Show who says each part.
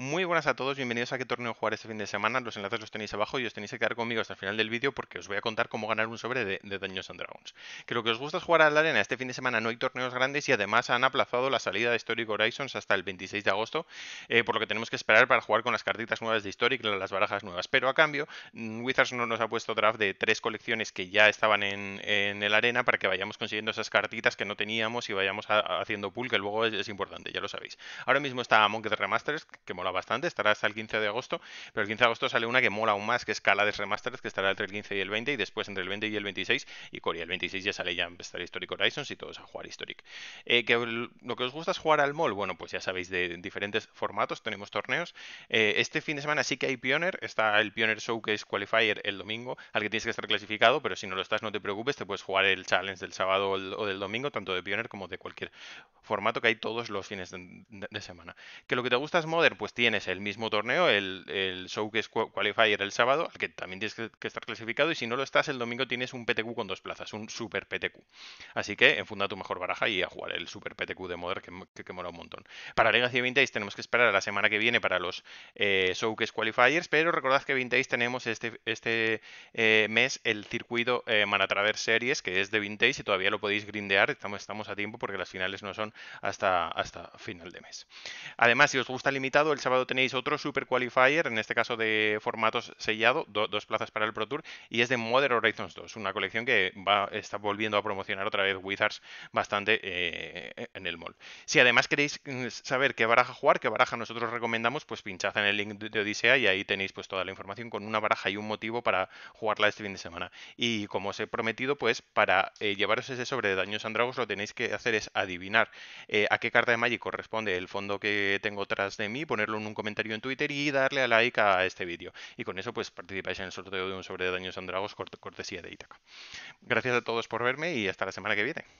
Speaker 1: Muy buenas a todos, bienvenidos a qué torneo jugar este fin de semana. Los enlaces los tenéis abajo y os tenéis que quedar conmigo hasta el final del vídeo porque os voy a contar cómo ganar un sobre de, de Dungeons and Dragons. Creo que os gusta jugar a la arena, este fin de semana no hay torneos grandes y además han aplazado la salida de Historic Horizons hasta el 26 de agosto, eh, por lo que tenemos que esperar para jugar con las cartitas nuevas de Historic, las barajas nuevas. Pero a cambio, mm, Wizards no nos ha puesto draft de tres colecciones que ya estaban en, en el arena para que vayamos consiguiendo esas cartitas que no teníamos y vayamos haciendo pool, que luego es, importante, ya lo sabéis. Ahora mismo está Monk Remasters, que mola bastante, estará hasta el 15 de agosto, pero el 15 de agosto sale una que mola aún más, que es Calades Remastered, que estará entre el 15 y el 20, y después entre el 20 y el 26, y Corea el 26 ya sale ya empezar Historic Horizons y todos a jugar Historic. Eh, que lo que os gusta es jugar al mall, bueno, pues ya sabéis, de diferentes formatos, tenemos torneos. Eh, este fin de semana sí que hay Pioneer, está el Pioneer es Qualifier el domingo, al que tienes que estar clasificado, pero si no lo estás no te preocupes, te puedes jugar el challenge del sábado o del domingo, tanto de Pioneer como de cualquier formato que hay todos los fines de, de semana. Que lo que te gusta es Modern, pues pues tienes el mismo torneo, el, el Showcase Qualifier el sábado, al que también tienes que, estar clasificado, y si no lo estás, el domingo tienes un PTQ con dos plazas, un Super PTQ. Así que enfunda tu mejor baraja y a jugar el Super PTQ de Modern, que, que, mola un montón. Para Legacy Vintage tenemos que esperar a la semana que viene para los eh, Showcase Qualifiers, pero recordad que 20 tenemos este, este eh, mes el circuito eh, Series, que es de vintage y todavía lo podéis grindear, estamos, estamos a tiempo porque las finales no son hasta, hasta final de mes. Además, si os gusta limitado, el sábado tenéis otro Super Qualifier, en este caso de formatos sellado, dos plazas para el Pro Tour, y es de Modern Horizons 2, una colección que va, está volviendo a promocionar otra vez Wizards bastante eh, en el mall. Si además queréis mm, saber qué baraja jugar, qué baraja nosotros recomendamos, pues pinchad en el link de Odisea y ahí tenéis pues toda la información con una baraja y un motivo para jugarla este fin de semana. Y como os he prometido, pues para eh, llevaros ese sobre de daños Dragos lo tenéis que hacer es adivinar eh, a qué carta de Magic corresponde el fondo que tengo tras de mí, poner en un comentario en Twitter y darle a like a este vídeo. Y con eso pues participáis en el sorteo de un sobre de Daños dragos cortesía de Itaca. Gracias a todos por verme y hasta la semana que viene.